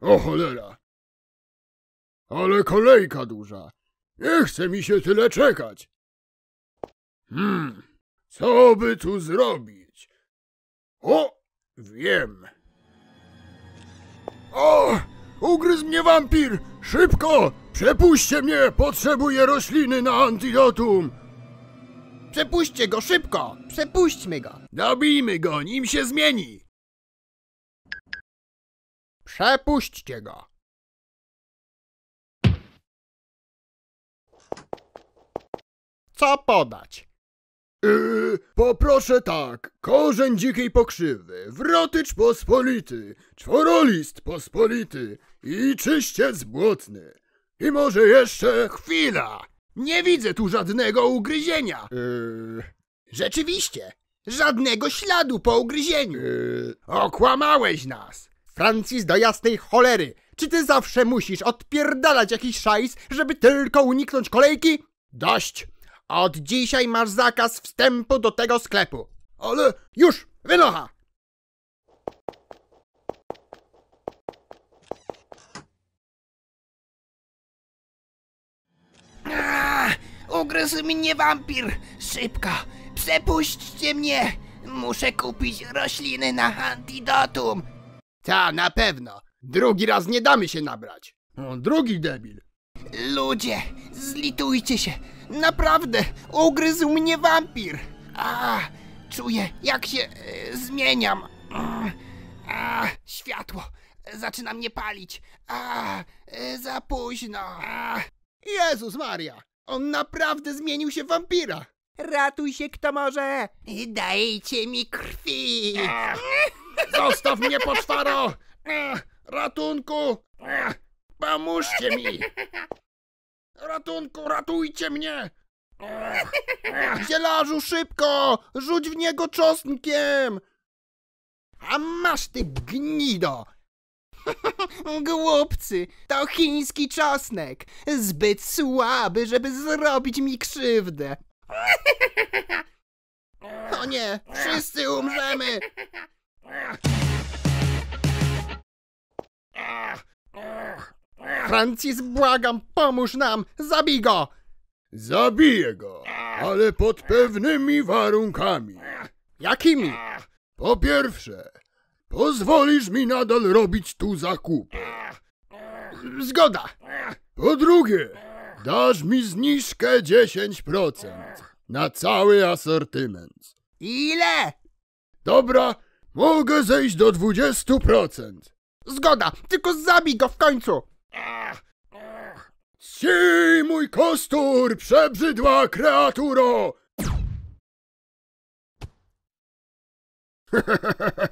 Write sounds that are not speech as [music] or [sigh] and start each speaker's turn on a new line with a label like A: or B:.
A: O cholera! Ale kolejka duża. Nie chce mi się tyle czekać. Hmm, co by tu zrobić? O, wiem. O, ugryzł mnie wampir! Szybko! Przepuśćcie mnie! Potrzebuję rośliny na antidotum! Przepuśćcie go szybko! Przepuśćmy go! Dobijmy go, nim się zmieni! Przepuśćcie go! Co podać? Yy, poproszę tak. Korzeń dzikiej pokrzywy, wrotycz pospolity, czworolist pospolity i czyściec błotny. I może jeszcze... Chwila! Nie widzę tu żadnego ugryzienia. Yy... Rzeczywiście, żadnego śladu po ugryzieniu. Yy... Okłamałeś nas. Francis do jasnej cholery! Czy ty zawsze musisz odpierdalać jakiś szajs, żeby tylko uniknąć kolejki? Dość! Od dzisiaj masz zakaz wstępu do tego sklepu. Ale już, wynocha! Ah, ugryzł mnie wampir! Szybko! Przepuśćcie mnie! Muszę kupić rośliny na antidotum! Ta, na pewno. Drugi raz nie damy się nabrać. drugi debil. Ludzie, zlitujcie się. Naprawdę, ugryzł mnie wampir. A, czuję, jak się e, zmieniam. Mm, a, światło, zaczyna mnie palić. A, e, za późno. A. Jezus Maria, on naprawdę zmienił się w wampira. Ratuj się, kto może. Dajcie mi krwi. A. Zostaw mnie, poczwaro! Ratunku! Pomóżcie mi! Ratunku, ratujcie mnie! Zielarzu, szybko! Rzuć w niego czosnkiem! A masz ty gnido! [laughs] Głupcy, to chiński czosnek. Zbyt słaby, żeby zrobić mi krzywdę. [laughs] O nie, wszyscy umrzemy! Francis, błagam, pomóż nam! Zabij go! Zabiję go, ale pod pewnymi warunkami. Jakimi? Po pierwsze, pozwolisz mi nadal robić tu zakupy. Zgoda. Po drugie, dasz mi zniżkę 10% na cały asortyment. Ile? Dobra, mogę zejść do 20%. Zgoda, tylko zabij go w końcu! Sij mój kostur, przebrzydła kreaturo! [laughs]